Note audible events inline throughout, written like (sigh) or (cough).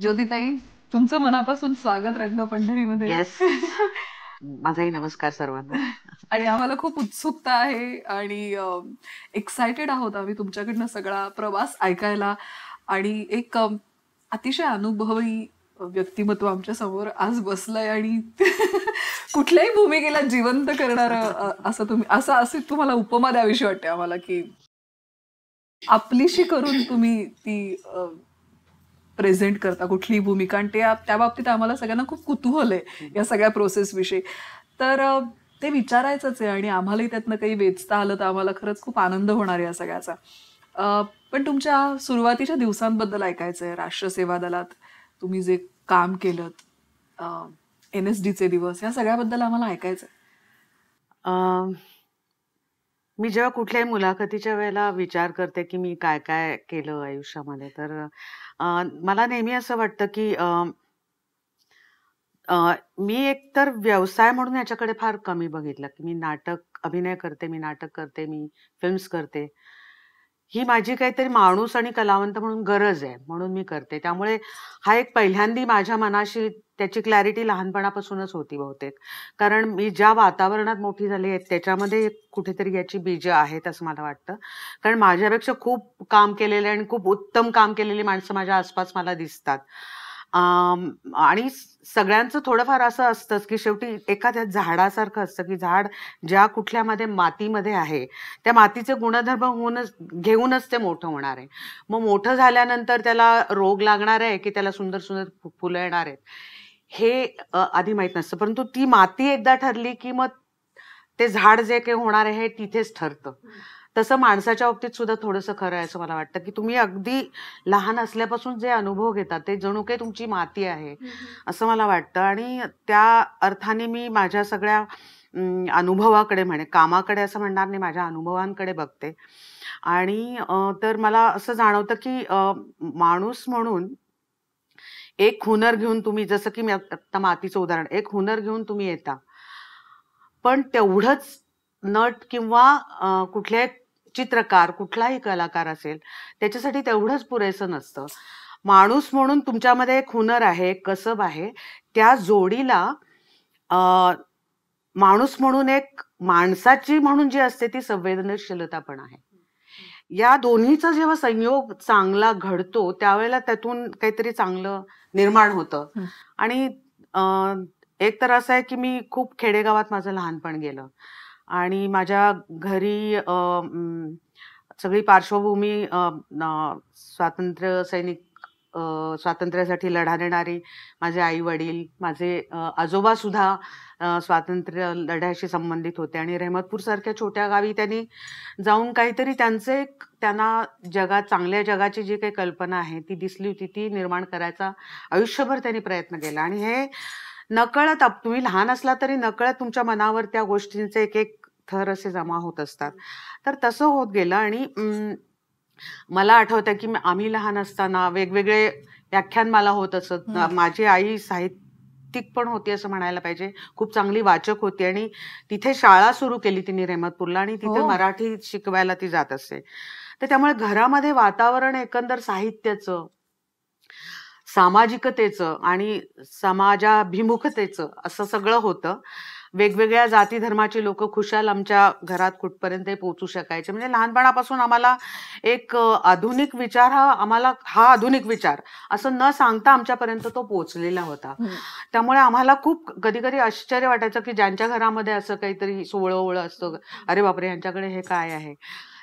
ज्योतिताई तुमचं मनापासून स्वागत रंग पंढरीमध्ये मध्ये माझाही नमस्कार सर्वांना (laughs) आणि आम्हाला खूप उत्सुकता आहे आणि एक्सायटेड आहोत आम्ही तुमच्याकडनं सगळा प्रवास ऐकायला आणि एक अतिशय अनुभवी व्यक्तिमत्व आमच्या समोर आज बसलंय आणि (laughs) कुठल्याही भूमिकेला जिवंत करणार असं तुम्ही असं असे तुम्हाला उपमा द्याविषयी वाटते आम्हाला की आपलीशी करून तुम्ही ती प्रेझेंट करता कुठली भूमिका आणि ते त्या बाबतीत आम्हाला सगळ्यांना खूप कुतूहल आहे या सगळ्या प्रोसेसविषयी तर ते विचारायचंच आहे आणि आम्हालाही त्यातनं काही वेचता आलं तर आम्हाला खरंच खूप आनंद होणार आहे या सगळ्याचा पण तुमच्या सुरुवातीच्या दिवसांबद्दल ऐकायचं आहे राष्ट्रसेवा दलात तुम्ही जे काम केलं एन एस डीचे दिवस या सगळ्याबद्दल आम्हाला ऐकायचं मी जेव्हा कुठल्याही मुलाखतीच्या वेळेला विचार करते की मी काय काय केलं आयुष्यामध्ये तर मला नेहमी असं वाटतं की अं मी मी एकतर व्यवसाय म्हणून याच्याकडे फार कमी बघितलं की मी नाटक अभिनय करते, मी नाटक करते, मी फिल्म्स करते. ही माझी काहीतरी माणूस आणि कलावंत म्हणून गरज आहे म्हणून मी करते त्यामुळे हा एक पहिल्यांदी माझ्या मनाशी त्याची क्लॅरिटी लहानपणापासूनच होती बहुतेक कारण मी ज्या वातावरणात मोठी झाली आहे त्याच्यामध्ये कुठेतरी याची बीज आहेत असं मला वाटतं कारण माझ्यापेक्षा खूप काम केलेले आणि खूप उत्तम काम केलेली माणसं माझ्या आसपास मला दिसतात आणि सगळ्यांचं थोडंफार असं असतंच की शेवटी एखाद्या झाडासारखं असतं की झाड ज्या कुठल्यामध्ये मातीमध्ये आहे त्या मातीचे गुणधर्म होऊनच घेऊनच ते मोठं होणार आहे मग मोठं झाल्यानंतर त्याला रोग लागणार आहे की त्याला सुंदर सुंदर फुलं येणार आहेत हे आधी माहीत नसतं परंतु ती माती एकदा ठरली की मग ते झाड जे काही होणार आहे हे तिथेच ठरतं तसं माणसाच्या बाबतीत सुद्धा थोडंसं खरं आहे असं मला वाटतं की तुम्ही अगदी लहान असल्यापासून जे अनुभव घेतात ते जणू काही तुमची माती आहे असं मला वाटतं आणि त्या अर्थाने मी माझ्या सगळ्या अनुभवाकडे म्हणे कामाकडे असं म्हणणार नाही माझ्या अनुभवांकडे बघते आणि तर मला असं जाणवतं की माणूस म्हणून एक हुनर घेऊन तुम्ही जसं की मी आता मातीचं उदाहरण एक हुनर घेऊन तुम्ही येता पण तेवढंच नट किंवा कुठल्या चित्रकार कुठलाही कलाकार असेल त्याच्यासाठी तेवढंच पुरेसं नसतं माणूस म्हणून तुमच्यामध्ये एक हुनर आहे कसब आहे त्या जोडीला माणूस म्हणून एक माणसाची म्हणून जी असते ती संवेदनशीलता पण आहे या दोन्हीचा जेव्हा संयोग चांगला घडतो त्यावेळेला त्यातून काहीतरी चांगलं निर्माण होतं आणि एक तर असं आहे की मी खूप खेडेगावात माझं लहानपण गेलं आणि माझ्या घरी सगळी पार्श्वभूमी स्वातंत्र्य सैनिक स्वातंत्र्यासाठी लढा देणारे माझे आई वडील माझे आजोबासुद्धा स्वातंत्र्य लढ्याशी संबंधित होते आणि सारख्या छोट्या गावी त्यांनी जाऊन काहीतरी त्यांचे त्यांना जगात चांगल्या जगाची जी काही कल्पना आहे ती दिसली होती ती निर्माण करायचा आयुष्यभर त्यांनी प्रयत्न केला आणि हे नकळत तुम्ही लहान असला तरी नकळत तुमच्या मनावर त्या गोष्टींचे एक एक थर असे जमा होत असतात तर तसं होत गेलं आणि मला आठवतं की आम्ही लहान असताना वेगवेगळे व्याख्यान मला होत असत माझी आई साहित्य पण होती असं म्हणायला पाहिजे खूप चांगली वाचक होती आणि तिथे शाळा सुरू केली तिने रेहमतपूरला आणि तिथे हो. मराठी शिकवायला ती जात असे तर त्यामुळे घरामध्ये वातावरण एकंदर साहित्याचं सामाजिकतेचं आणि समाजाभिमुखतेचं असं सगळं होतं वेगवेगळ्या जाती धर्माची लोक खुशाल आमच्या घरात कुठपर्यंत पोहोचू शकायचे म्हणजे लहानपणापासून आम्हाला एक आधुनिक विचार हा आम्हाला हा आधुनिक विचार असं न सांगता आमच्यापर्यंत तो पोहोचलेला होता त्यामुळे आम्हाला खूप कधी कधी आश्चर्य वाटायचं की ज्यांच्या घरामध्ये असं काहीतरी सोहळं असतं अरे बापरे यांच्याकडे हे काय आहे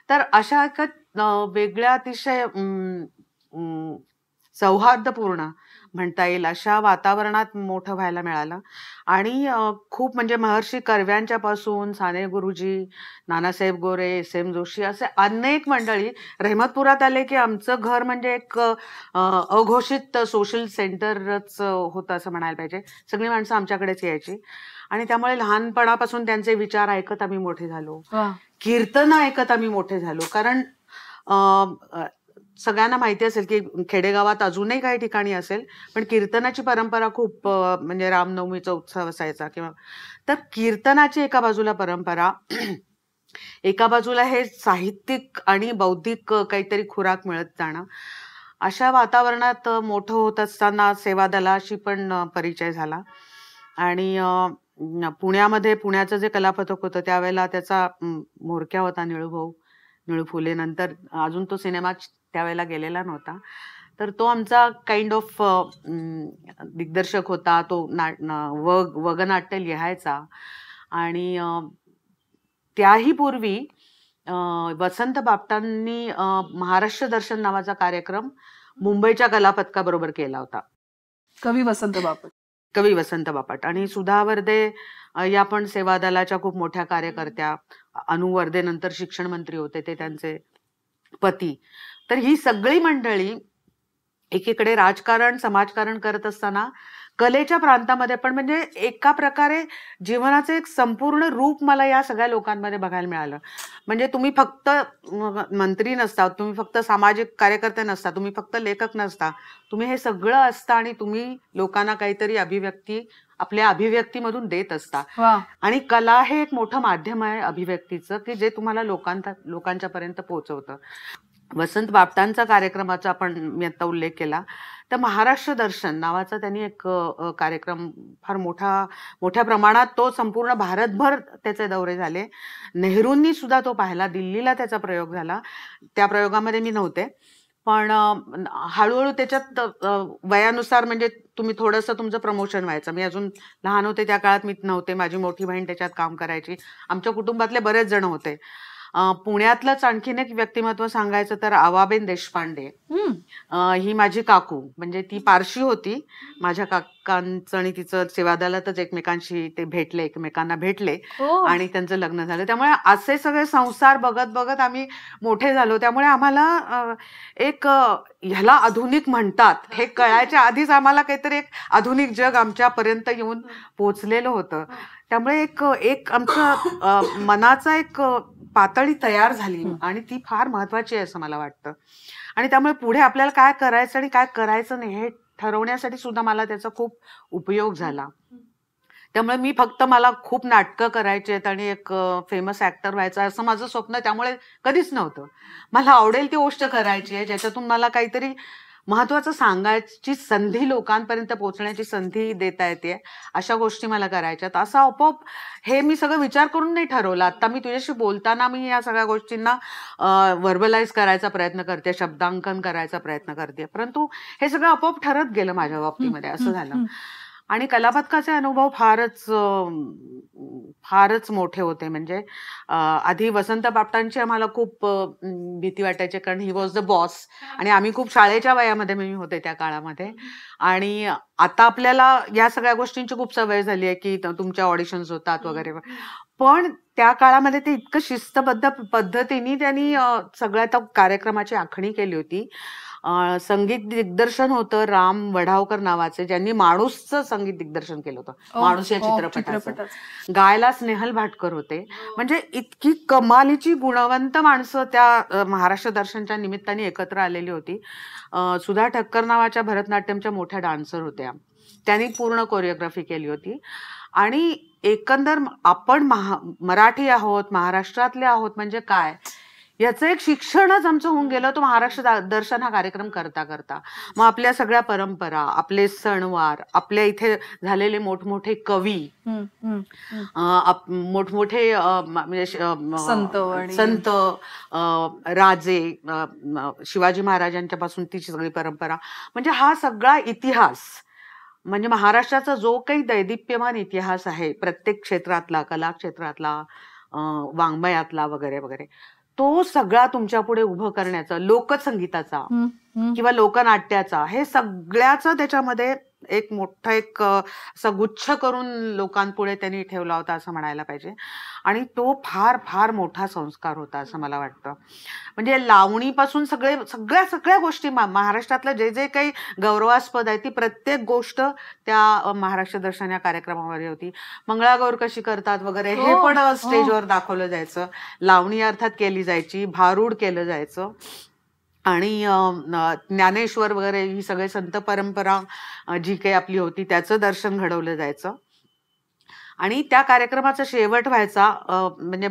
तर अशा एक वेगळ्या अतिशय सौहार्दपूर्ण म्हणता येईल अशा वातावरणात मोठं व्हायला मिळालं आणि खूप म्हणजे महर्षी कर्व्यांच्या पासून साने गुरुजी नानासाहेब गोरे एस एम जोशी असे अनेक मंडळी रहमतपुरात आले की आमचं घर म्हणजे एक अघोषित सोशल सेंटरच होतं असं म्हणायला पाहिजे सगळी माणसं आमच्याकडेच यायची आणि त्यामुळे लहानपणापासून त्यांचे विचार ऐकत आम्ही मोठे झालो कीर्तन ऐकत आम्ही मोठे झालो कारण सगळ्यांना माहिती असेल की खेडेगावात अजूनही काही ठिकाणी असेल पण कीर्तनाची परंपरा खूप म्हणजे रामनवमीचा उत्सव असायचा किंवा तर कीर्तनाची एका बाजूला परंपरा (clears throat) एका बाजूला हे साहित्यिक आणि बौद्धिक काहीतरी खुराक मिळत जाणं अशा वातावरणात मोठं होत असताना सेवा दलाशी पण परिचय झाला आणि पुण्यामध्ये पुण्याचं जे कलापथक होतं त्यावेळेला त्याचा म्होरक्या होता निळूभाऊ निळू फुले नंतर अजून तो सिनेमा त्यावेळेला गेलेला नव्हता तर तो आमचा काइंड ऑफ दिग्दर्शक होता तो नाट वग वगनाट्य लिहायचा आणि त्याही पूर्वी वसंत बापटांनी महाराष्ट्र दर्शन नावाचा कार्यक्रम मुंबईच्या कलापथकाबरोबर केला होता कवी वसंत बापट कवी वसंत बापट आणि सुधा वर्दे या पण सेवा दलाच्या खूप मोठ्या कार्यकर्त्या अनुवर्धे नंतर शिक्षण मंत्री होते ते त्यांचे पती तर ही सगळी मंडळी एकीकडे राजकारण समाजकारण करत असताना कलेच्या प्रांतामध्ये पण म्हणजे एका प्रकारे जीवनाचं एक संपूर्ण रूप मला या सगळ्या लोकांमध्ये बघायला मिळालं म्हणजे तुम्ही फक्त मंत्री नसता तुम्ही फक्त सामाजिक कार्यकर्ते नसता तुम्ही फक्त लेखक नसता तुम्ही हे सगळं असता आणि तुम्ही लोकांना काहीतरी अभिव्यक्ती आपल्या अभिव्यक्तीमधून देत असता आणि कला हे एक मोठं माध्यम आहे अभिव्यक्तीचं की जे तुम्हाला लोकांचा लोकांच्या पर्यंत पोहोचवतं वसंत बापटांचा कार्यक्रमाचा आपण मी आता उल्लेख केला तर महाराष्ट्र दर्शन नावाचा त्यांनी एक कार्यक्रम फार मोठा मोठ्या प्रमाणात तो संपूर्ण भारतभर त्याचे दौरे झाले नेहरूंनी सुद्धा तो पाहिला दिल्लीला त्याचा प्रयोग झाला त्या प्रयोगामध्ये मी नव्हते पण हळूहळू त्याच्यात वयानुसार म्हणजे तुम्ही थोडंसं तुमचं प्रमोशन व्हायचं मी अजून लहान होते त्या काळात मी नव्हते माझी मोठी बहीण त्याच्यात काम करायची आमच्या कुटुंबातले बरेच जण होते पुण्यातलंच आणखीन एक व्यक्तिमत्व सांगायचं तर आवाबेन देशपांडे ही माझी काकू म्हणजे ती पारशी होती माझ्या काकांचं आणि तिचं सेवादलातच एकमेकांशी ते भेटले एकमेकांना भेटले हो. आणि त्यांचं लग्न झालं त्यामुळे असे सगळे संसार बघत बघत आम्ही मोठे झालो त्यामुळे आम्हाला एक ह्याला आधुनिक म्हणतात हे कळायच्या आधीच आम्हाला काहीतरी एक आधुनिक जग आमच्यापर्यंत येऊन हो. पोचलेलं होतं हो. त्यामुळे एक एक आमचं मनाचा एक पातळी तयार झाली आणि ती फार महत्वाची आहे असं मला वाटतं आणि त्यामुळे पुढे आपल्याला काय करायचं आणि काय करायचं नाही हे ठरवण्यासाठी सुद्धा मला त्याचा खूप उपयोग झाला त्यामुळे मी फक्त मला खूप नाटकं करायची आहेत आणि एक फेमस ऍक्टर व्हायचं असं माझं स्वप्न त्यामुळे कधीच नव्हतं मला आवडेल ती गोष्ट करायची आहे ज्याच्यातून मला काहीतरी महत्वाचं सांगायची संधी लोकांपर्यंत पोहोचण्याची संधी देता येते अशा गोष्टी मला करायच्यात असं आपोआप हे मी सगळं विचार करून नाही ठरवलं आता मी तुझ्याशी बोलताना मी या सगळ्या गोष्टींना व्हर्बलाइज करायचा प्रयत्न करते शब्दांकन करायचा प्रयत्न करते परंतु हे सगळं आपोआप ठरत गेलं माझ्या बाबतीमध्ये असं झालं आणि कलापथकाचे अनुभव फारच फारच मोठे होते म्हणजे आधी वसंत बापटांची आम्हाला खूप भीती वाटायची कारण ही वॉज द बॉस आणि आम्ही खूप शाळेच्या वयामध्ये मी होते त्या काळामध्ये आणि आता आपल्याला या सगळ्या गोष्टींची खूप सवय झाली आहे की तुमच्या ऑडिशन्स होतात वगैरे पण त्या काळामध्ये ते इतकं शिस्तबद्ध पद्धतीने त्यांनी सगळ्या त्या कार्यक्रमाची आखणी केली होती संगीत दिग्दर्शन होतं राम वढावकर नावाचे ज्यांनी माणूसचं संगीत दिग्दर्शन केलं होतं माणूस या चित्रपटाचं गायला स्नेहल भाटकर होते म्हणजे इतकी कमालीची गुणवंत माणसं त्या महाराष्ट्र दर्शनच्या निमित्ताने एकत्र आलेली होती सुधा ठक्कर नावाच्या भरतनाट्यमच्या मोठ्या डान्सर होत्या त्यांनी पूर्ण कोरिओग्राफी केली होती आणि एकंदर आपण महा मराठी आहोत महाराष्ट्रातले आहोत म्हणजे काय याचं एक शिक्षणच आमचं होऊन गेलं तो महाराष्ट्र दर्शन हा कार्यक्रम करता करता मग आपल्या सगळ्या परंपरा आपले सणवार आपल्या इथे झालेले मोठमोठे कवी मोठमोठे म्हणजे संत संत राजे शिवाजी महाराजांच्या पासून ती सगळी परंपरा म्हणजे हा सगळा इतिहास म्हणजे महाराष्ट्राचा जो काही दैदिप्यमान इतिहास आहे प्रत्येक क्षेत्रातला कला क्षेत्रातला वाङ्मयातला वगैरे वगैरे तो सगळा तुमच्या पुढे उभं करण्याचा लोकसंगीताचा किंवा लोकनाट्याचा हे सगळ्याच त्याच्यामध्ये एक मोठा एक असा गुच्छ करून लोकांपुढे त्यांनी ठेवला होता असं म्हणायला पाहिजे आणि तो फार फार मोठा संस्कार होता असं मला वाटतं म्हणजे लावणीपासून सगळे सगळ्या सगळ्या गोष्टी महाराष्ट्रातलं जे जे काही गौरवास्पद आहे ती प्रत्येक गोष्ट त्या महाराष्ट्र दर्शन या कार्यक्रमामध्ये होती मंगळागौर कशी करतात वगैरे हे हो, पण हो. स्टेजवर दाखवलं जायचं लावणी अर्थात केली जायची भारूड केलं जायचं आणि ज्ञानेश्वर वगैरे ही सगळे संत परंपरा जी काही आपली होती त्याचं दर्शन घडवलं जायचं आणि त्या कार्यक्रमाचा शेवट व्हायचा म्हणजे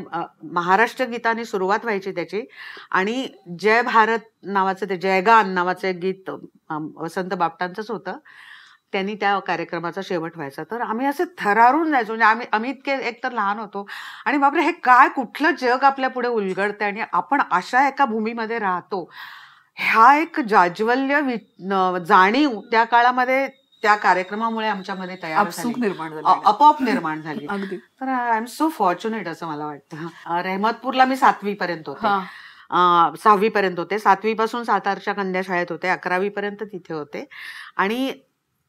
महाराष्ट्र गीताने सुरुवात व्हायची त्याची आणि जय भारत नावाचं ते जयगान नावाचं एक गीत वसंत बापटांचंच होतं त्यांनी त्या कार्यक्रमाचा शेवट व्हायचा तर आम्ही असे थरारून जायचो म्हणजे आम्ही आम्ही एक तर लहान होतो आणि बापरे हे काय कुठलं जग आपल्या पुढे उलगडतं आणि आपण अशा एका भूमीमध्ये राहतो ह्या एक जाज्वल्य जाणीव त्या काळामध्ये त्या कार्यक्रमामुळे आमच्यामध्ये तयार निर्माण आपोआप निर्माण (laughs) झाली तर आय एम सो फॉर्च्युनेट असं मला वाटतं रेहमतपूरला मी सातवी पर्यंत होते सहावी पर्यंत होते सातवी पासून सातारच्या कंद्या शाळेत होते अकरावी पर्यंत तिथे होते आणि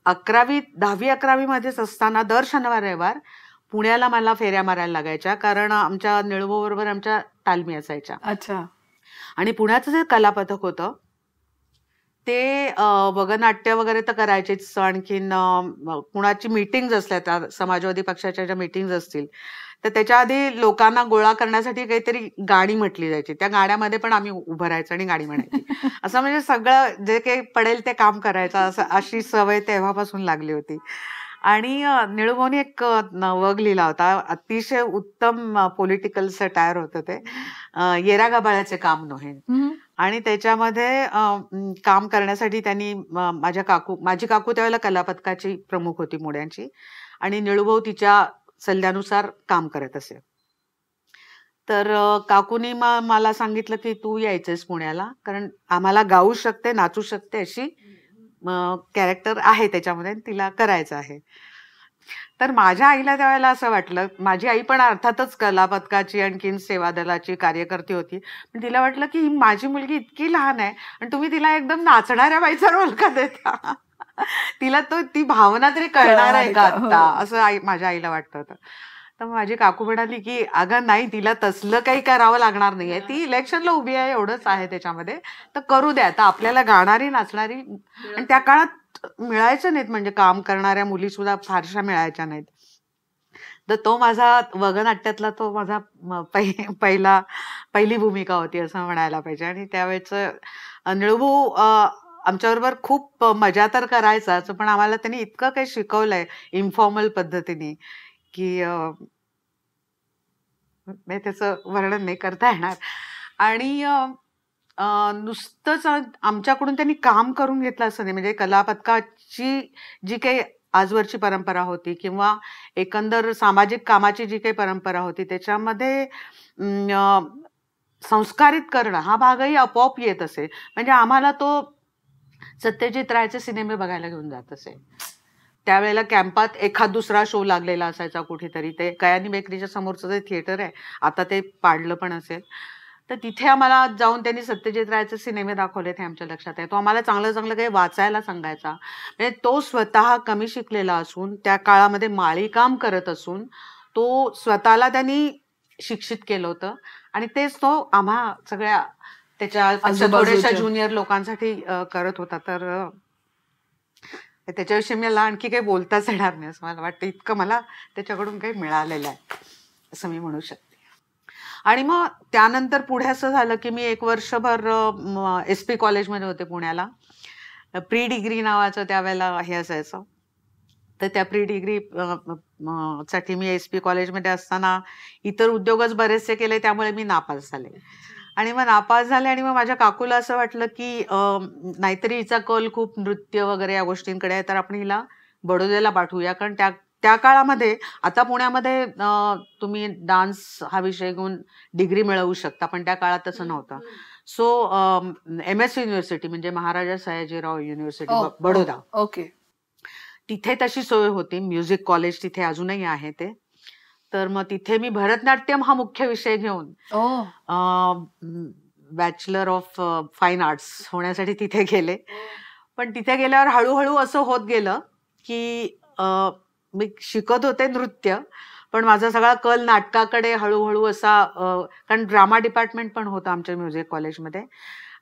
अकरावी दहावी अकरावीमध्येच असताना दर शनिवार रविवार पुण्याला मला फेऱ्या मारायला लागायच्या कारण आमच्या बरोबर आमच्या तालमी असायच्या अच्छा आणि पुण्याचं जे कलापथक होतं ते वगनाट्य वगैरे तर करायचेच आणखीन कुणाची मीटिंग्ज असल्या त्या समाजवादी पक्षाच्या ज्या मीटिंग्ज असतील तर त्याच्या आधी लोकांना गोळा करण्यासाठी काहीतरी गाणी म्हटली जायची त्या गाण्यामध्ये पण आम्ही उभं राहायचं आणि गाणी म्हणायची (laughs) असं म्हणजे सगळं जे काही पडेल ते काम करायचं असं अशी सवय तेव्हापासून लागली होती आणि निळूभाऊनी एक वग लिहिला होता अतिशय उत्तम पॉलिटिकल सटायर होतं ते येरा गाबाळ्याचे काम नोहे आणि त्याच्यामध्ये काम करण्यासाठी त्यांनी माझ्या काकू माझी काकू त्यावेळेला कलापथकाची प्रमुख होती मुड्यांची आणि निळूभाऊ तिच्या सल्ल्यानुसार काम करत असे तर काकूनी मला सांगितलं की तू यायचंस पुण्याला कारण आम्हाला गाऊ शकते नाचू शकते अशी कॅरेक्टर आहे त्याच्यामध्ये तिला करायचं आहे तर माझ्या आईला त्यावेळेला असं वाटलं माझी आई पण अर्थातच कला पथकाची आणखीन सेवा दलाची कार्यकर्ती होती पण तिला वाटलं की माझी मुलगी इतकी लहान आहे आणि तुम्ही तिला एकदम नाचणाऱ्या बाईचा रोल का देता तिला तो ती भावना तरी कळणार आहे का आता हो. असं आई माझ्या आईला वाटत होतं तर माझी काकू म्हणाली की अगं नाही तिला तसलं काही करावं लागणार नाहीये ती इलेक्शनला उभी आहे एवढंच आहे त्याच्यामध्ये तर करू द्या आता आपल्याला गाणारी नाचणारी आणि त्या काळात मिळायचं नाहीत म्हणजे काम करणाऱ्या मुली सुद्धा फारशा मिळायच्या नाहीत तर तो माझा वगनाट्यातला तो माझा पहिला पहिली भूमिका होती असं म्हणायला पाहिजे आणि त्यावेळेचं निळूभाऊ आमच्याबरोबर खूप मजा तर करायचाच पण आम्हाला त्यांनी इतकं काही शिकवलंय इन्फॉर्मल पद्धतीने की त्याचं वर्णन नाही करता येणार आणि नुसतंच आमच्याकडून त्यांनी काम करून घेतलं असं नाही. म्हणजे कला पथकाची जी काही आजवरची परंपरा होती किंवा एकंदर सामाजिक कामाची जी काही परंपरा होती त्याच्यामध्ये संस्कारित करणं हा भागही आपोआप येत असे. म्हणजे आम्हाला तो सत्यजित रायचे सिनेमे बघायला घेऊन जात असे. त्यावेळेला कॅम्पात एखाद दुसरा शो लागलेला असायचा कुठेतरी. ते कयानी बेकरीच्या समोरचं जे थिएटर आहे, आता ते पाडलं पण असेल. तर तिथे आम्हाला जाऊन त्यांनी सत्यजित रायचे सिनेमे दाखवले ते आमच्या लक्षात आहे तो आम्हाला चांगलं चांगलं काही वाचायला सांगायचा म्हणजे तो स्वतः कमी शिकलेला असून त्या काळामध्ये माळीकाम करत असून तो स्वतःला त्यांनी शिक्षित केलं होतं आणि तेच तो आम्हा सगळ्या त्याच्या थोड्याशा ज्युनियर लोकांसाठी करत होता तर त्याच्याविषयी मला आणखी काही बोलताच येणार नाही असं मला वाटतं इतकं मला त्याच्याकडून काही मिळालेलं आहे असं मी म्हणू शकते आणि मग त्यानंतर पुढे असं झालं की मी एक वर्षभर एस पी कॉलेजमध्ये होते पुण्याला प्री डिग्री नावाचं त्यावेळेला हे असायचं तर त्या प्री डिग्री साठी मी एस पी कॉलेजमध्ये असताना इतर उद्योगच बरेचसे केले त्यामुळे मी नापास झाले आणि मग नापास झाले आणि मग माझ्या काकूला असं वाटलं की नाहीतरी हिचा कल खूप नृत्य वगैरे या गोष्टींकडे आहे तर आपण हिला बडोद्याला पाठवूया कारण त्या त्या काळामध्ये आता पुण्यामध्ये तुम्ही डान्स हा विषय घेऊन डिग्री मिळवू शकता पण त्या काळात तसं नव्हतं सो एम एस युनिव्हर्सिटी म्हणजे महाराजा सयाजीराव युनिव्हर्सिटी हो, बडोदा हो, ओके तिथे तशी सोय होती म्युझिक कॉलेज तिथे अजूनही आहे ते तर मग तिथे मी भरतनाट्यम हा मुख्य विषय घेऊन बॅचलर ऑफ फाईन आर्ट्स होण्यासाठी तिथे गेले हो. पण तिथे गेल्यावर हळूहळू असं होत गेलं की मी शिकत होते नृत्य पण माझा सगळा कल नाटकाकडे हळूहळू असा कारण ड्रामा डिपार्टमेंट पण होतं आमच्या म्युझिक कॉलेजमध्ये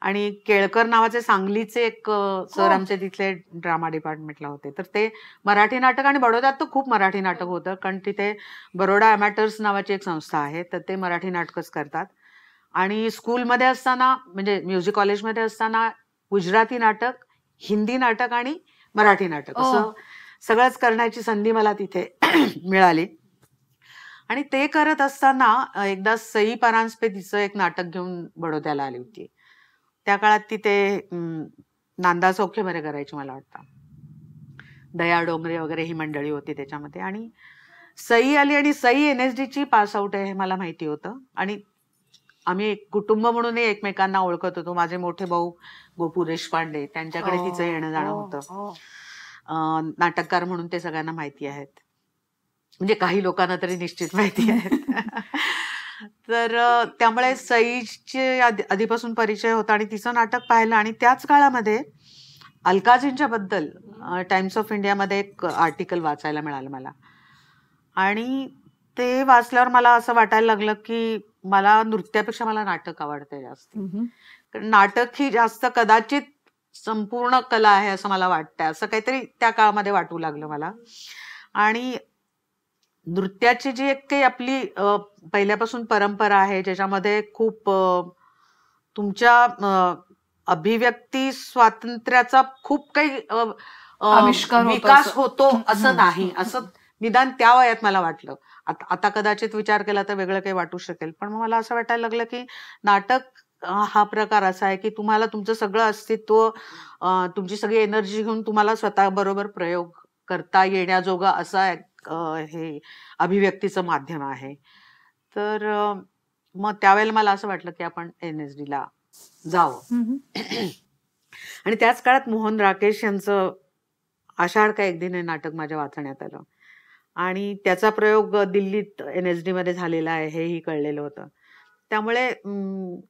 आणि केळकर नावाचे सांगलीचे एक सर हो. आमचे तिथले ड्रामा डिपार्टमेंटला होते तर ते मराठी नाटक आणि बडोद्यात तर खूप मराठी नाटक होतं कारण तिथे बरोडा अमॅटर्स नावाची एक संस्था आहे तर ते मराठी नाटकच करतात आणि स्कूलमध्ये असताना म्हणजे म्युझिक कॉलेजमध्ये असताना गुजराती नाटक हिंदी नाटक आणि मराठी नाटक हो. असं सगळंच करण्याची संधी मला तिथे (clears throat) मिळाली आणि ते करत असताना एकदा सई परांजपे तिचं एक नाटक घेऊन बडोद्याला आली होती त्या काळात ती ते नांदा चौखे बरे करायची मला वाटतं दया डोंगरे वगैरे ही मंडळी होती त्याच्यामध्ये आणि सई आली आणि Sai N S pass out आहे हे मला माहिती होतं आणि आम्ही कुटुंब म्हणूनही एकमेकांना ओळखत होतो माझे मोठे भाऊ गोपुरेश पांडे त्यांच्याकडे तिचं येणं जाणं हो, होतं हो. नाटककार म्हणून ते सगळ्यांना माहिती आहेत म्हणजे काही लोकांना तरी निश्चित माहिती आहे (laughs) तर त्यामुळे सईजचे आधीपासून परिचय होता आणि तिचं नाटक पाहिलं आणि त्याच काळामध्ये अलकाजींच्या बद्दल टाइम्स ऑफ इंडियामध्ये एक आर्टिकल वाचायला मिळालं मला आणि ते वाचल्यावर मला असं वाटायला लागलं की मला नृत्यापेक्षा मला नाटक आवडते जास्त नाटक ही जास्त कदाचित संपूर्ण कला आहे असं मला वाटतं असं काहीतरी त्या काळामध्ये वाटू लागलं मला आणि नृत्याची जी एक काही आपली पहिल्यापासून परंपरा आहे ज्याच्यामध्ये खूप तुमच्या अभिव्यक्ती स्वातंत्र्याचा खूप काही विकास होतो असं नाही असं निदान त्या वयात मला वाटलं आता कदाचित विचार केला तर वेगळं काही वाटू शकेल पण मला असं वाटायला लागलं की नाटक हा प्रकार असा आहे की तुम्हाला तुमचं सगळं अस्तित्व तुमची सगळी एनर्जी घेऊन तुम्हाला स्वतः बरोबर प्रयोग करता येण्याजोगा असा हे अभिव्यक्तीचं माध्यम आहे तर मग त्यावेळेला मला असं वाटलं की आपण एन एस डीला जावं (clears throat) आणि त्याच काळात मोहन राकेश यांचं आषाढ का एक दिन हे नाटक माझ्या वाचण्यात आलं आणि त्याचा प्रयोग दिल्लीत एन एस डी मध्ये झालेला आहे हेही कळलेलं होतं त्यामुळे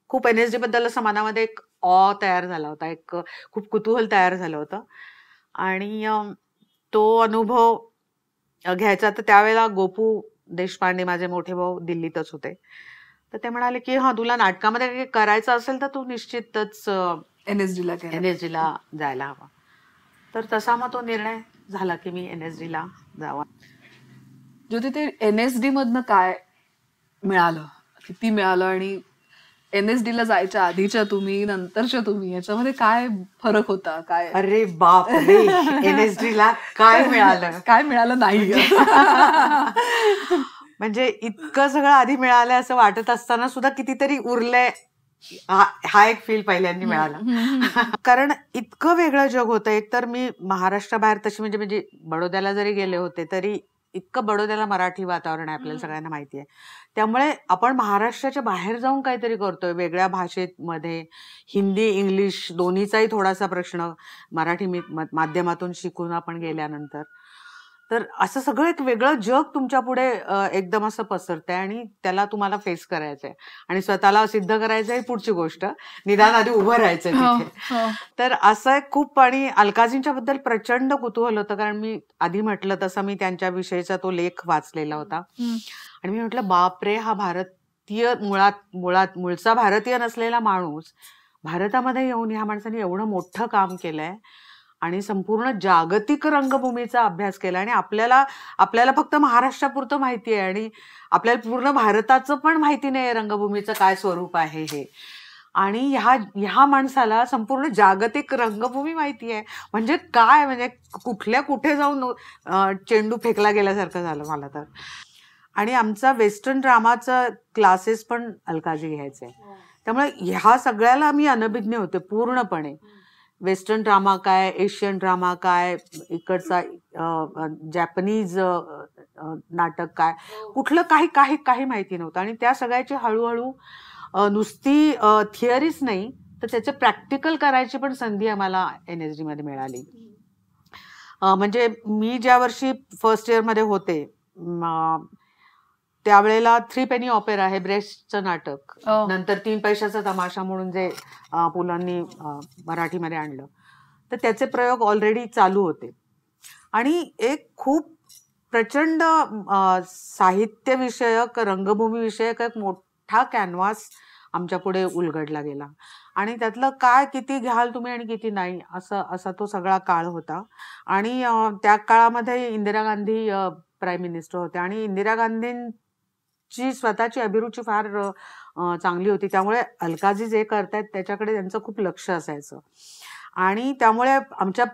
खूप एन एस डी बद्दल असं मनामध्ये एक ऑ तयार झाला होता एक खूप कुतूहल तयार झालं होतं आणि तो अनुभव घ्यायचा तर त्यावेळेला गोपू देशपांडे माझे मोठे भाऊ दिल्लीतच होते तर ते म्हणाले की हा तुला नाटकामध्ये काही करायचं असेल तर तू निश्चितच एन एस डीला एन एस डीला जायला हवा तर तसा मग तो निर्णय झाला की मी एन एस डीला जावा ज्योती ते एन एस डी मधनं काय मिळालं किती मिळालं आणि एन एस डी ला जायच्या आधीच्या तुम्ही नंतरच्या तुम्ही याच्यामध्ये काय फरक होता काय अरे बाप एन एस डी ला काय (laughs) मिळालं काय मिळालं नाही (laughs) म्हणजे इतकं सगळं आधी मिळालंय असं वाटत असताना सुद्धा कितीतरी उरलंय हा एक फील पहिल्यांनी मिळाला (laughs) कारण इतकं वेगळं जग होतं एक तर मी महाराष्ट्राबाहेर तशी म्हणजे म्हणजे बडोद्याला जरी गेले होते तरी इतकं बडोद्याला मराठी वातावरण आहे आपल्याला सगळ्यांना माहिती आहे त्यामुळे आपण महाराष्ट्राच्या बाहेर जाऊन काहीतरी करतोय वेगळ्या भाषेमध्ये हिंदी इंग्लिश दोन्हीचाही थोडासा प्रश्न मराठी माध्यमातून शिकून आपण गेल्यानंतर तर असं सगळं एक वेगळं जग तुमच्या पुढे एकदम असं पसरतंय आणि त्याला तुम्हाला फेस करायचंय आणि स्वतःला सिद्ध करायचंय पुढची गोष्ट निदान आधी उभं राहायचंय हो, तिथे हो. तर असं खूप आणि अलकाजींच्या बद्दल प्रचंड कुतूहल होतं कारण मी आधी म्हटलं तसं मी त्यांच्याविषयीचा तो लेख वाचलेला होता आणि मी म्हटलं बापरे हा भारतीय मुळात मुळात मुळचा भारतीय नसलेला माणूस भारतामध्ये येऊन ह्या माणसाने एवढं मोठं काम केलंय आणि संपूर्ण जागतिक रंगभूमीचा अभ्यास केला आणि आपल्याला आपल्याला फक्त महाराष्ट्रापुरतं माहिती आहे आणि आपल्याला पूर्ण भारताचं पण माहिती नाही आहे रंगभूमीचं काय स्वरूप आहे हे आणि ह्या ह्या माणसाला संपूर्ण जागतिक रंगभूमी माहिती आहे म्हणजे काय म्हणजे कुठल्या कुठे जाऊन चेंडू फेकला गेल्यासारखं झालं मला तर आणि आमचा वेस्टर्न ड्रामाचा क्लासेस पण अलकाजी घ्यायचे हो. त्यामुळे ह्या सगळ्याला मी अनभिज्ञ होते पूर्णपणे वेस्टर्न ड्रामा काय एशियन ड्रामा काय इकडचा जॅपनीज नाटक काय हो. कुठलं काही काही काही माहिती नव्हतं आणि त्या सगळ्याची हळूहळू नुसती थिअरीच नाही तर त्याचे प्रॅक्टिकल करायची पण संधी आम्हाला एन एस डीमध्ये मिळाली म्हणजे मी ज्या वर्षी फर्स्ट इयरमध्ये होते त्यावेळेला थ्री पेनी ऑपेरा हे ब्रेस्टचं नाटक हो. नंतर तीन पैशाचा तमाशा म्हणून जे पुलांनी मराठीमध्ये आणलं तर त्याचे प्रयोग ऑलरेडी चालू होते आणि एक खूप प्रचंड साहित्यविषयक रंगभूमीविषयक एक मोठा कॅनव्हास आमच्या पुढे उलगडला गेला आणि त्यातलं काय किती घ्याल तुम्ही आणि किती नाही असं असा तो सगळा काळ होता आणि त्या काळामध्ये इंदिरा गांधी प्राईम मिनिस्टर होते आणि इंदिरा गांधी ची स्वतःची अभिरुची फार चांगली होती त्यामुळे अलकाजी जे करतायत त्याच्याकडे त्यांचं खूप लक्ष असायचं आणि त्यामुळे आमच्या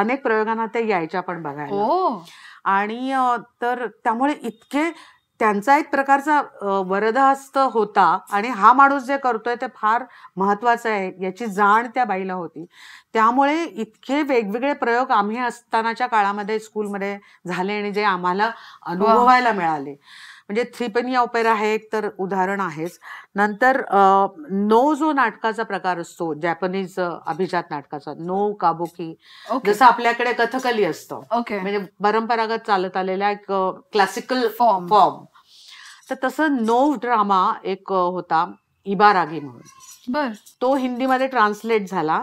अनेक प्रयोगांना ते यायच्या पण बघायला हो. आणि तर त्यामुळे इतके त्यांचा एक प्रकारचा वरदहस्त होता आणि हा माणूस जे करतोय ते फार महत्वाचं आहे याची जाण त्या बाईला होती त्यामुळे इतके वेगवेगळे प्रयोग आम्ही असतानाच्या काळामध्ये स्कूलमध्ये झाले आणि जे आम्हाला अनुभवायला मिळाले म्हणजे थ्रीपेनी ऑपेरा हे एक तर उदाहरण आहेच नंतर नो जो नाटकाचा प्रकार असतो जॅपनीज अभिजात नाटकाचा नो काबोकी जसं आपल्याकडे कथकली असतं म्हणजे परंपरागत चालत आलेला एक क्लासिकल फॉर्म फॉर्म तर तसं नो ड्रामा एक होता इबारागी म्हणून बर तो हिंदीमध्ये ट्रान्सलेट झाला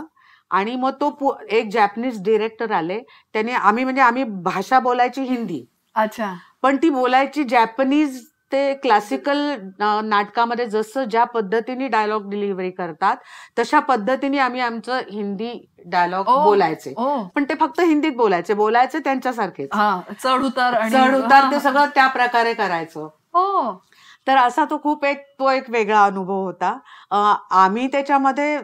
आणि मग तो एक जॅपनीज डिरेक्टर आले त्याने आम्ही म्हणजे आम्ही भाषा बोलायची हिंदी अच्छा पण ती बोलायची जॅपनीज ते क्लासिकल नाटकामध्ये जसं ज्या पद्धतीने डायलॉग डिलिव्हरी करतात तशा पद्धतीने आम्ही आमचं हिंदी डायलॉग बोलायचे पण ते फक्त हिंदीत बोलायचे बोलायचे त्यांच्यासारखे चढ उतार चढ उतार ते सगळं त्या प्रकारे करायचं तर असा तो खूप एक तो एक वेगळा अनुभव होता आम्ही त्याच्यामध्ये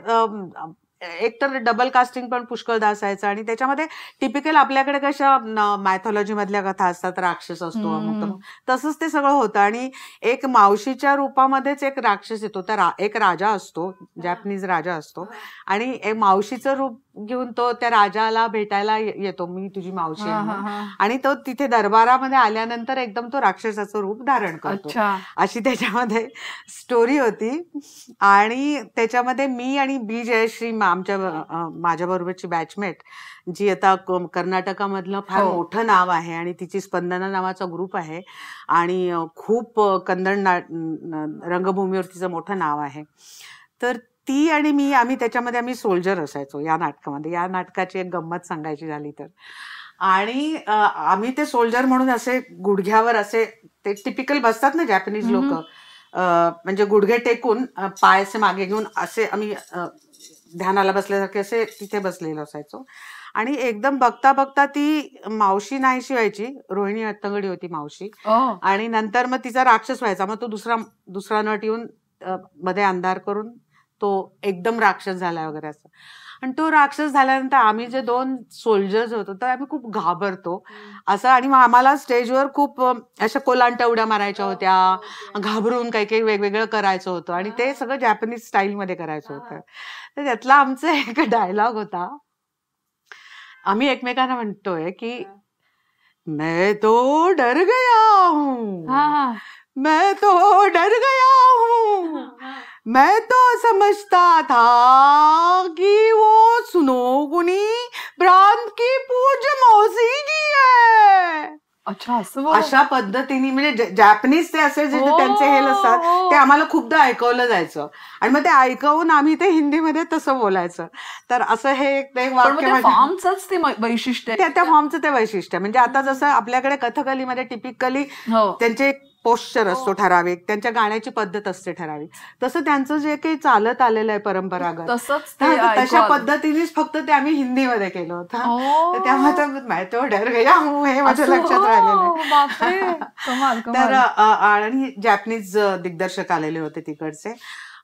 तर डबल कास्टिंग पण पुष्कळ असायचं आणि त्याच्यामध्ये टिपिकल आपल्याकडे कशा मॅथॉलॉजी मधल्या कथा असतात राक्षस असतो तसंच ते सगळं होतं आणि एक मावशीच्या रूपामध्येच एक राक्षस येतो त्या एक राजा असतो जॅपनीज राजा असतो आणि एक मावशीचं रूप घेऊन तो त्या राजाला भेटायला येतो मी तुझी मावशी आहे आणि तो तिथे दरबारामध्ये आल्यानंतर एकदम तो राक्षसाचं रूप धारण करतो अशी त्याच्यामध्ये स्टोरी होती आणि त्याच्यामध्ये मी आणि बी जयश्री आमच्या माझ्या बरोबरची बॅचमेट जी आता कर्नाटकामधलं फार हो. मोठं नाव आहे आणि तिची स्पंदना नावाचा ग्रुप आहे आणि खूप कंदन रंगभूमीवर तिचं मोठं नाव आहे तर ती आणि मी आम्ही त्याच्यामध्ये आम्ही सोल्जर असायचो या नाटकामध्ये या नाटकाची एक गंमत सांगायची झाली तर आणि आम्ही ते सोल्जर म्हणून असे गुडघ्यावर असे ते टिपिकल बसतात ना जॅपनीज लोक म्हणजे गुडघे टेकून पाय असे मागे घेऊन असे आम्ही ध्यानाला बसल्यासारखे असे तिथे बसलेलो असायचो आणि एकदम बघता बघता ती मावशी नाही शिवायची रोहिणी अत्तंगडी होती मावशी आणि नंतर मग तिचा राक्षस व्हायचा मग तो दुसरा दुसरा नट येऊन मध्ये अंधार करून तो एकदम राक्षस झाला वगैरे असं आणि तो राक्षस झाल्यानंतर आम्ही जे दोन सोल्जर्स होतो तर आम्ही खूप घाबरतो असं आणि आम्हाला स्टेजवर खूप अशा कोलांट उड्या मारायच्या हो, होत्या हो, हो. घाबरून काही काही वेगवेगळं करायचं होतं आणि ते सगळं जॅपनीज स्टाईलमध्ये करायचं होतं तर त्यातला आमचा एक डायलॉग होता आम्ही एकमेकांना म्हणतोय की मैं तो डर गया हूं मैं तो डर गया हूं मैं तो समझता था कि वो सुनोगुनी ब्रांड की पूज्य मौसी जी आहे अच्छा असं अशा पद्धतीने म्हणजे जॅपनीज ते असे जे त्यांचे हे असतात हो. ते आम्हाला खूपदा ऐकवलं जायचं आणि मग ते ऐकवून आम्ही ते हिंदीमध्ये तसं बोलायचं तर असं हे एक फॉर्मचंच ते वैशिष्ट्य त्या फॉर्मचं ते वैशिष्ट्य म्हणजे आता जसं आपल्याकडे कथकलीमध्ये टिपिकली हो. त्यांचे पोश्चर हो. असतो ठराविक त्यांच्या गाण्याची पद्धत असते ठराविक तसं त्यांचं जे काही चालत आलेलं आहे परंपरागत तशा पद्धतीनेच फक्त ते आम्ही हिंदीमध्ये केलं होतं त्यामुळे तो डर हे माझ्या लक्षात हो, राहिलेलं (laughs) तर आणि जॅपनीज दिग्दर्शक आलेले होते तिकडचे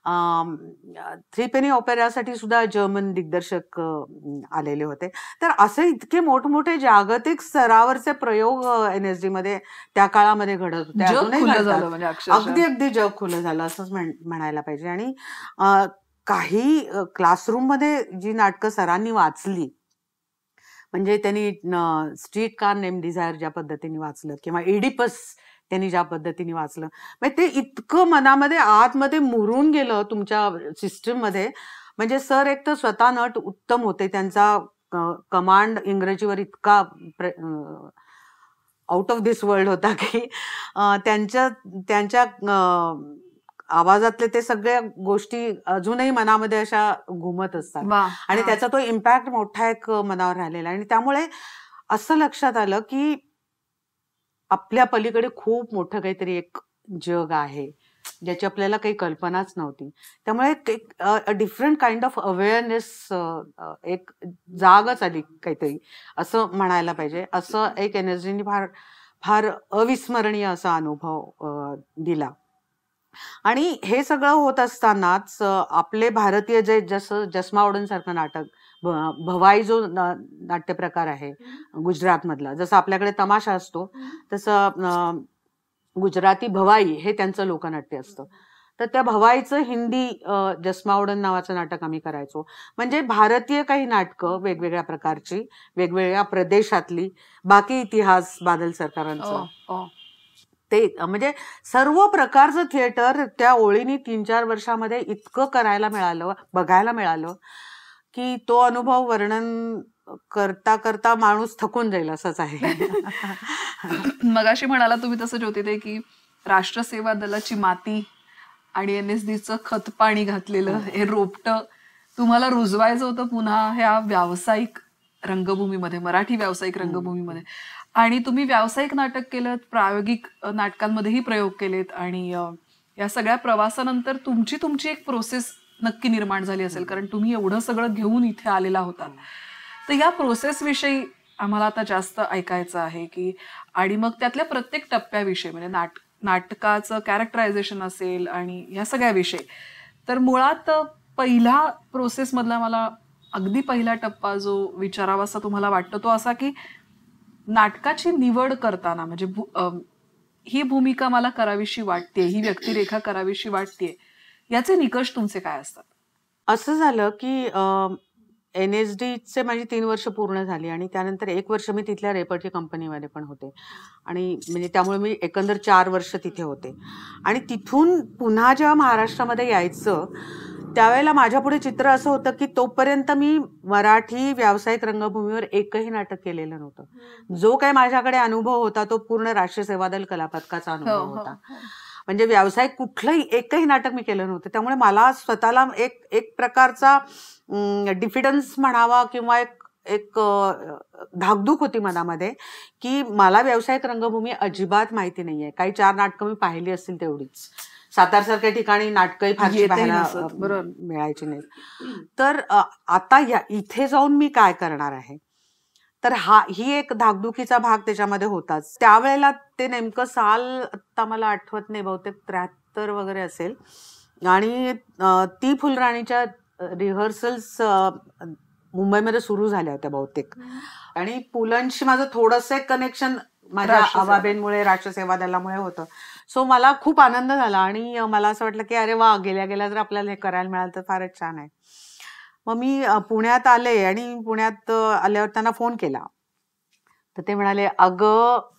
पेनी ऑपेरासाठी सुद्धा जर्मन दिग्दर्शक आलेले होते तर असे इतके मोठमोठे जागतिक स्तरावरचे प्रयोग एन एस डी मध्ये त्या काळामध्ये घडत होते म्हणजे अगदी अगदी जग खुलं झालं असंच म्हणायला पाहिजे आणि काही क्लासरूम मध्ये जी नाटकं सरांनी वाचली म्हणजे त्यांनी स्ट्रीट कार नेम डिझायर ज्या पद्धतीने वाचलं किंवा एडिपस त्यांनी ज्या पद्धतीने वाचलं मग ते इतकं मनामध्ये आतमध्ये मुरून गेलं तुमच्या मध्ये म्हणजे सर एक तर स्वतः नट उत्तम होते त्यांचा कमांड इंग्रजीवर इतका आउट ऑफ दिस वर्ल्ड होता की त्यांच्या त्यांच्या आवाजातले ते सगळ्या गोष्टी अजूनही मनामध्ये अशा घुमत असतात आणि त्याचा तो इम्पॅक्ट मोठा एक मनावर राहिलेला आणि त्यामुळे असं लक्षात आलं की आपल्या पलीकडे खूप मोठं काहीतरी एक जग आहे ज्याची आपल्याला काही कल्पनाच नव्हती त्यामुळे एक डिफरंट काइंड ऑफ अवेअरनेस एक जागच आली काहीतरी असं म्हणायला पाहिजे असं एक एनर्जीनी फार फार अविस्मरणीय असा अनुभव दिला आणि हे सगळं होत असतानाच आपले भारतीय जे जसं जसमावडन सारखं नाटक भवाई जो नाट्य प्रकार आहे गुजरातमधला जसं आपल्याकडे तमाशा असतो तसं गुजराती भवाई हे त्यांचं लोकनाट्य असतं तर त्या भवाईचं हिंदी जसमावडन नावाचं नाटक आम्ही करायचो म्हणजे भारतीय काही नाटकं वेगवेगळ्या प्रकारची वेगवेगळ्या प्रदेशातली बाकी इतिहास बादल सरकारांचा ते म्हणजे सर्व प्रकारचं थिएटर त्या ओळीनी तीन चार वर्षामध्ये इतकं करायला मिळालं बघायला मिळालं की तो अनुभव वर्णन करता करता माणूस थकून जाईल असंच आहे (laughs) मग अशी म्हणाला तुम्ही तसं ज्योतिते की राष्ट्रसेवा दलाची माती आणि एन एस डीचं खत पाणी घातलेलं हो. हे रोपट तुम्हाला रुजवायचं होतं पुन्हा ह्या व्यावसायिक रंगभूमीमध्ये मराठी व्यावसायिक हो. रंगभूमीमध्ये आणि तुम्ही व्यावसायिक नाटक केलं प्रायोगिक नाटकांमध्येही प्रयोग केलेत आणि या सगळ्या प्रवासानंतर तुमची तुमची एक प्रोसेस नक्की निर्माण झाली असेल कारण तुम्ही एवढं सगळं घेऊन इथे आलेला होता तर या प्रोसेसविषयी आम्हाला आता जास्त ऐकायचं आहे की आणि मग त्यातल्या प्रत्येक टप्प्याविषयी म्हणजे नाट नाटकाचं कॅरेक्टरायझेशन असेल आणि ह्या सगळ्याविषयी तर मुळात पहिला प्रोसेसमधला मला अगदी पहिला टप्पा जो विचारावासा तुम्हाला वाटतो तो असा की नाटकाची निवड करताना म्हणजे ही भूमिका मला करावीशी वाटते ही व्यक्तिरेखा करावीशी वाटते याचे निकष तुमचे काय असतात असं झालं की एन एस डीचे माझी तीन वर्ष पूर्ण झाली आणि त्यानंतर एक वर्ष मी तिथल्या रेपर्टच्या कंपनीमध्ये पण होते आणि म्हणजे त्यामुळे मी एकंदर चार वर्ष तिथे होते आणि तिथून पुन्हा जेव्हा महाराष्ट्रामध्ये यायचं त्यावेळेला माझ्यापुढे चित्र असं होतं की तोपर्यंत मी मराठी व्यावसायिक रंगभूमीवर एकही नाटक केलेलं नव्हतं जो काही माझ्याकडे अनुभव होता तो पूर्ण राष्ट्रीय दल कलापथकाचा हो, अनुभव हो, होता हो. म्हणजे व्यावसायिक कुठलंही एकही नाटक मी केलं नव्हतं त्यामुळे मला स्वतःला एक एक प्रकारचा डिफिडन्स म्हणावा किंवा एक एक धाकधूक होती मनामध्ये की मला व्यावसायिक रंगभूमी अजिबात माहिती नाहीये काही चार नाटकं मी पाहिली असतील तेवढीच सातारसारख्या ठिकाणी नाटकंही फारशी मिळायची नाही तर आता इथे जाऊन मी काय करणार आहे तर हा ही एक धाकधुकीचा भाग त्याच्यामध्ये होताच त्यावेळेला ते नेमकं साल आता मला आठवत नाही बहुतेक त्र्याहत्तर वगैरे असेल आणि ती फुलराणीच्या रिहर्सल्स मुंबईमध्ये सुरू झाल्या होत्या बहुतेक आणि पुलंशी माझं थोडंसं कनेक्शन माझ्या आबाबेंमुळे राष्ट्रसेवा दलामुळे होतं सो मला खूप आनंद झाला आणि मला असं वाटलं की अरे वा गेल्या गेल्या जर आपल्याला हे करायला मिळालं तर फारच छान आहे मग मी पुण्यात आले आणि पुण्यात आल्यावर त्यांना फोन केला तर ते म्हणाले अगं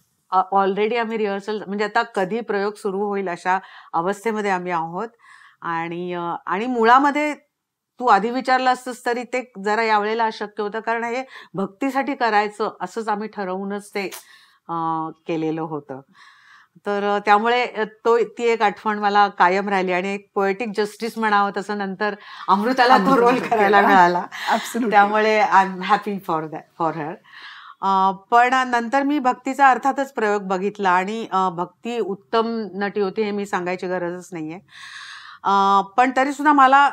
ऑलरेडी आम्ही रिहर्सल म्हणजे आता कधी प्रयोग सुरू होईल अशा अवस्थेमध्ये आम्ही आहोत आणि आणि मुळामध्ये तू आधी विचारलं असतंस तरी ते जरा यावेळेला अशक्य होतं कारण हे भक्तीसाठी करायचं असंच आम्ही ठरवूनच ते केलेलं होतं तर त्यामुळे तो ती एक आठवण मला कायम राहिली आणि एक पोएटिक जस्टिस म्हणावं तसं नंतर अमृताला तो रोल करायला मिळाला त्यामुळे I am happy for that for her पण नंतर मी भक्तीचा अर्थातच प्रयोग बघितला आणि भक्ती उत्तम नटी होती हे मी सांगायची गरजच नाहीये पण तरी सुद्धा मला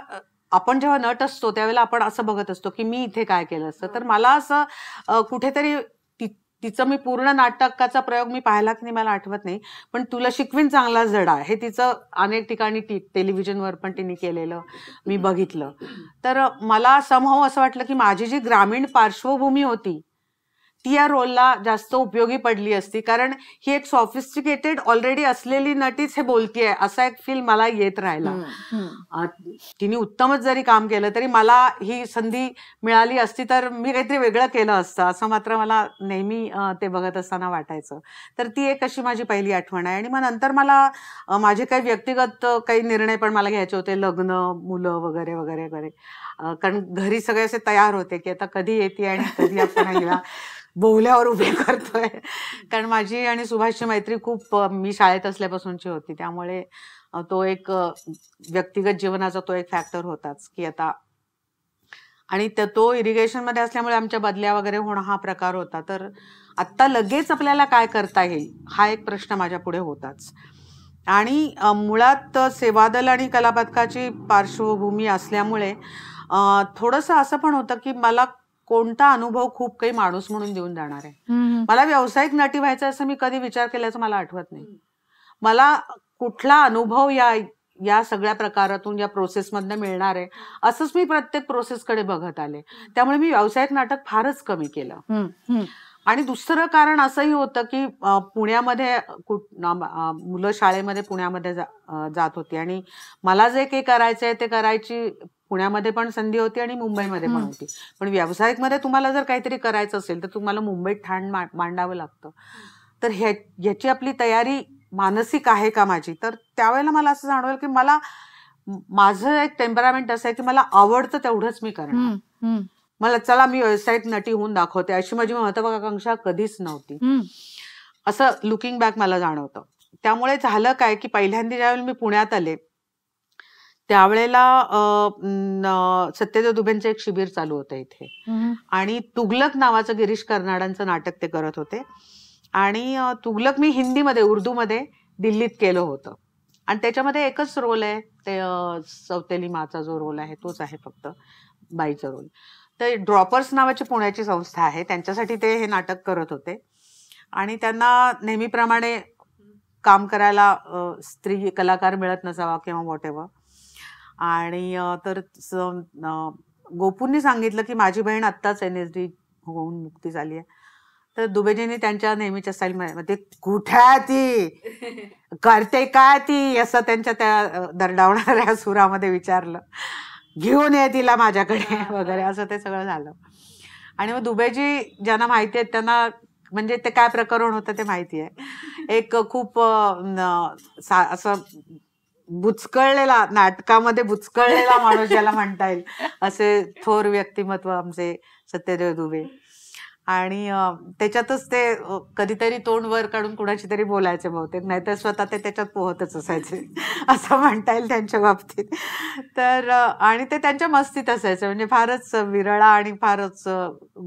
आपण जेव्हा नट असतो त्यावेळेला आपण असं बघत असतो की मी इथे काय केलं असतं तर मला असं कुठेतरी तिचं मी पूर्ण नाटकाचा प्रयोग मी पाहिला की नाही मला आठवत नाही पण तुला शिकवीन चांगला जडा हे तिचं अनेक ठिकाणी टी टेलिव्हिजनवर पण तिने केलेलं मी बघितलं तर मला समभाव असं वाटलं की माझी जी ग्रामीण पार्श्वभूमी होती ती या रोलला जास्त उपयोगी पडली असती कारण ही एक सॉफिस्टिकेटेड ऑलरेडी असलेली नटीच हे बोलतीये असा एक फील मला येत राहिला तिने उत्तमच जरी काम केलं तरी मला ही संधी मिळाली असती तर मी काहीतरी वेगळं केलं असतं असं मात्र मला नेहमी ते बघत असताना वाटायचं तर ती एक अशी माझी पहिली आठवण आहे आणि मग नंतर मला माझे काही व्यक्तिगत काही निर्णय पण मला घ्यायचे होते लग्न मुलं वगैरे वगैरे वगैरे कारण घरी सगळे असे तयार होते की आता कधी येते आणि कधी आपण बोवल्यावर उभे करतोय कारण माझी आणि सुभाषची मैत्री खूप मी शाळेत असल्यापासूनची होती त्यामुळे तो एक व्यक्तिगत जीवनाचा तो एक फॅक्टर होताच की आता आणि तो इरिगेशनमध्ये असल्यामुळे आमच्या बदल्या वगैरे होणं हा प्रकार होता तर आत्ता लगेच आपल्याला काय करता येईल हा एक प्रश्न माझ्या पुढे होताच आणि मुळात सेवादल आणि कलापथकाची पार्श्वभूमी असल्यामुळे थोडंसं असं पण होतं की मला कोणता अनुभव खूप काही माणूस म्हणून देऊन जाणार आहे मला व्यावसायिक नटी व्हायचं असं मी कधी विचार केल्याचं मला आठवत नाही मला कुठला अनुभव या या सगळ्या प्रकारातून या प्रोसेसमधनं मिळणार आहे असंच मी प्रत्येक प्रोसेसकडे बघत आले त्यामुळे मी व्यावसायिक नाटक फारच कमी केलं आणि दुसरं कारण असंही होतं की पुण्यामध्ये मुलं शाळेमध्ये पुण्यामध्ये जात होती आणि मला जे काही करायचंय ते करायची पुण्यामध्ये पण संधी होती आणि मुंबईमध्ये पण होती पण व्यावसायिक मध्ये तुम्हाला जर काहीतरी करायचं असेल तर तुम्हाला मुंबईत ठाण मांडावं लागतं तर ह्याची आपली तयारी मानसिक आहे का माझी तर त्यावेळेला मला असं जाणवेल की मला माझं एक टेम्परामेंट असं आहे की मला आवडतं तेवढंच मी करणार मला चला मी वेबसाईट नटी होऊन दाखवते अशी माझी महत्वाकांक्षा कधीच नव्हती असं लुकिंग बॅक मला जाणवतं त्यामुळे झालं काय की पहिल्यांदा ज्यावेळी मी पुण्यात आले त्यावेळेला सत्यदेव दुबेंचं एक शिबिर चालू होतं इथे आणि तुगलक नावाचं गिरीश कर्नाडांचं नाटक ते करत होते आणि तुगलक मी हिंदीमध्ये उर्दूमध्ये दिल्लीत केलं होतं आणि त्याच्यामध्ये एकच रोल आहे ते सौतेली माचा जो रोल आहे तोच आहे फक्त बाईचा रोल तर ड्रॉपर्स नावाची पुण्याची संस्था आहे त्यांच्यासाठी ते हे नाटक करत होते आणि त्यांना नेहमीप्रमाणे काम करायला स्त्री कलाकार मिळत नसावा किंवा वॉट आणि तर गोपूंनी सांगितलं की माझी बहीण आत्ताच एन एस डी होऊन मुक्ती झाली आहे तर दुबेजींनी त्यांच्या नेहमीच्या स्टाईलमध्ये ते कुठ्या ती करते काय ती असं त्यांच्या त्या दरडावणाऱ्या (laughs) सुरामध्ये विचारलं घेऊन ये तिला माझ्याकडे वगैरे असं ते सगळं झालं आणि मग दुबेजी ज्यांना माहिती आहेत त्यांना म्हणजे ते काय प्रकरण होतं ते माहिती आहे एक खूप असं बुचकळलेला नाटकामध्ये बुचकळलेला माणूस ज्याला म्हणता येईल असे थोर व्यक्तिमत्व आमचे सत्यदेव दुबे आणि त्याच्यातच ते कधीतरी तोंड वर काढून कुणाशी तरी बोलायचे बहुतेक नाहीतर स्वतः ते त्याच्यात पोहतच असायचे असं म्हणता येईल त्यांच्या बाबतीत तर आणि ते त्यांच्या मस्तीत असायचे म्हणजे फारच विरळा आणि फारच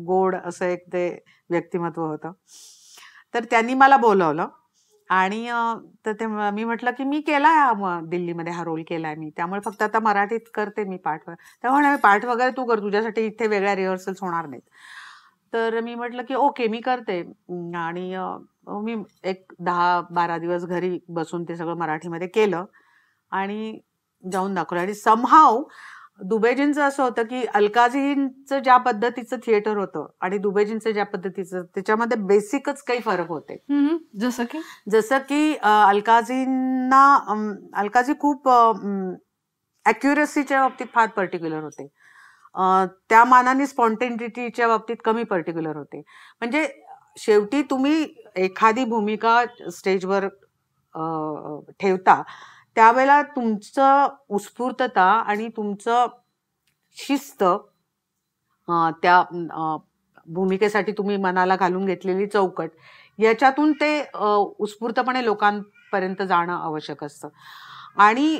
गोड असं एक ते व्यक्तिमत्व होतं तर त्यांनी मला बोलवलं आणि तर ते मी म्हटलं की मी केलाय दिल्लीमध्ये हा रोल केलाय मी त्यामुळे फक्त आता मराठीत करते मी पाठ त्यामुळे पाठ वगैरे तू कर तुझ्यासाठी इथे वेगळ्या रिहर्सल्स होणार नाहीत तर मी म्हटलं की ओके मी करते आणि मी एक दहा बारा दिवस घरी बसून ते सगळं मराठीमध्ये केलं आणि जाऊन दाखवलं आणि समहाव दुबेजींचं असं होतं की अलकाझींचं ज्या पद्धतीचं थिएटर होतं आणि दुबेजींचं ज्या पद्धतीचं त्याच्यामध्ये बेसिकच काही फरक होते जसं की जसं की अलकाजींना अलकाझी खूप अॅक्युरसीच्या बाबतीत फार पर्टिक्युलर होते त्या मानाने स्पॉन्टेनिटीच्या बाबतीत कमी पर्टिक्युलर होते म्हणजे शेवटी तुम्ही एखादी भूमिका स्टेजवर ठेवता त्यावेळेला तुमचं उत्स्फूर्तता आणि तुमचं शिस्त त्या भूमिकेसाठी तुम्ही मनाला घालून घेतलेली चौकट याच्यातून ते उत्स्फूर्तपणे लोकांपर्यंत जाणं आवश्यक असतं आणि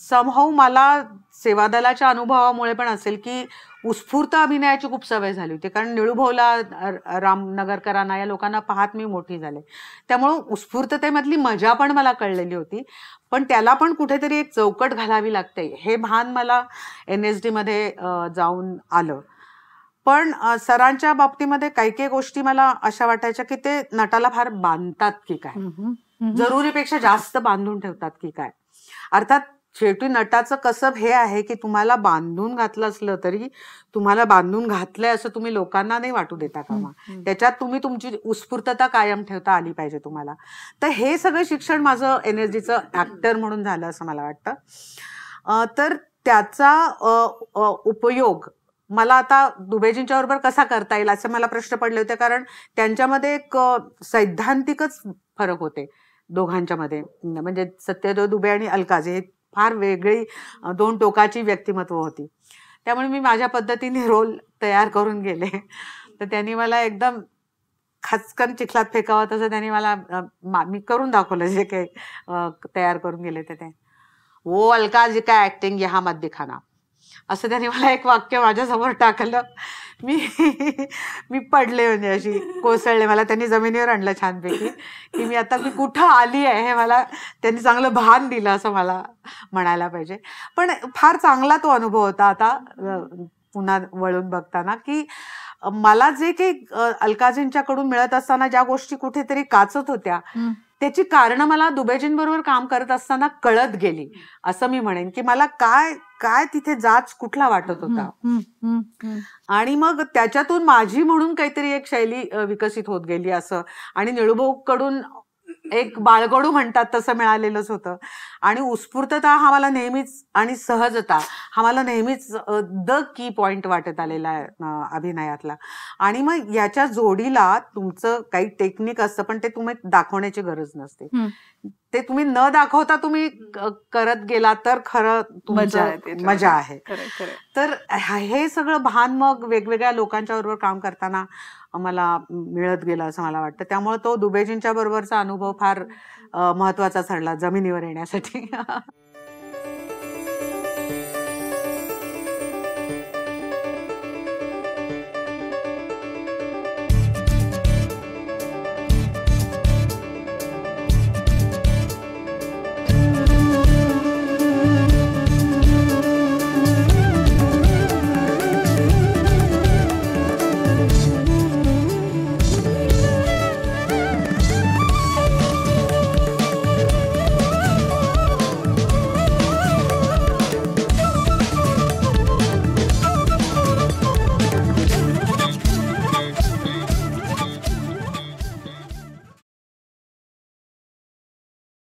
समहाऊ मला सेवा दलाच्या अनुभवामुळे पण असेल की उत्स्फूर्त अभिनयाची खूप सवय झाली होती कारण निळूभाऊला रामनगरकरांना या लोकांना पाहत मी मोठी झाले त्यामुळं उत्स्फूर्ततेमधली मजा पण मला कळलेली होती पण त्याला पण कुठेतरी एक चौकट घालावी लागते हे भान मला एन एस डीमध्ये जाऊन आलं पण सरांच्या बाबतीमध्ये काही काही गोष्टी मला अशा वाटायच्या की ते नटाला फार बांधतात की काय जरुरीपेक्षा जास्त बांधून ठेवतात की काय अर्थात शेवटी नटाचं कसब हे आहे की तुम्हाला बांधून घातलं असलं तरी तुम्हाला बांधून घातलंय असं तुम्ही लोकांना नाही वाटू देता कामा त्याच्यात तुम्ही तुमची उत्स्फूर्तता कायम ठेवता आली पाहिजे तुम्हाला तर हे सगळं शिक्षण माझं एनर्जीचं ऍक्टर म्हणून झालं असं मला वाटतं तर त्याचा उपयोग मला आता दुबेजींच्या बरोबर कसा करता येईल असे मला प्रश्न पडले होते कारण त्यांच्यामध्ये एक सैद्धांतिकच फरक होते दोघांच्या मध्ये म्हणजे सत्यदेव दुबे आणि अलकाज हे फार वेगळी दोन टोकाची व्यक्तिमत्व होती त्यामुळे मी माझ्या पद्धतीने रोल तयार करून गेले तर त्यांनी मला एकदम खचकन चिखलात फेकावं तसं त्यांनी मला मी करून दाखवलं जे काही तयार करून गेले ते वो अलकाज काय ऍक्टिंग मत दिखाना असं त्याने मला एक वाक्य माझ्यासमोर टाकलं मी मी पडले म्हणजे अशी कोसळले मला त्यांनी जमिनीवर आणलं छानपैकी की मी आता मी कुठं आली आहे हे मला त्यांनी चांगलं भान दिलं असं मला म्हणायला पाहिजे पण फार चांगला तो अनुभव होता आता पुन्हा वळून बघताना की मला जे काही अलकाजींच्याकडून मिळत असताना ज्या गोष्टी कुठेतरी काचत होत्या त्याची कारणं मला दुबेजींबरोबर काम करत असताना कळत गेली असं मी म्हणेन की मला काय काय तिथे जाच कुठला वाटत होता आणि मग त्याच्यातून माझी म्हणून काहीतरी एक शैली विकसित होत गेली असं आणि निळूभाऊ कडून एक बाळगडू म्हणतात तसं मिळालेलंच होतं आणि उत्स्फूर्तता हा मला नेहमीच आणि सहजता हा मला नेहमीच द की पॉइंट वाटत आलेला आहे अभिनयातला आणि मग याच्या जोडीला तुमचं काही टेक्निक असतं पण ते तुम्ही दाखवण्याची गरज नसते ते तुम्ही न दाखवता तुम्ही करत गेला तर खरं मजा आहे तर हे सगळं भान मग वेगवेगळ्या लोकांच्या बरोबर काम करताना मला मिळत गेलं असं मला वाटतं त्यामुळे तो दुबेजींच्या बरोबरचा अनुभव फार महत्त्वाचा ठरला जमिनीवर येण्यासाठी (laughs)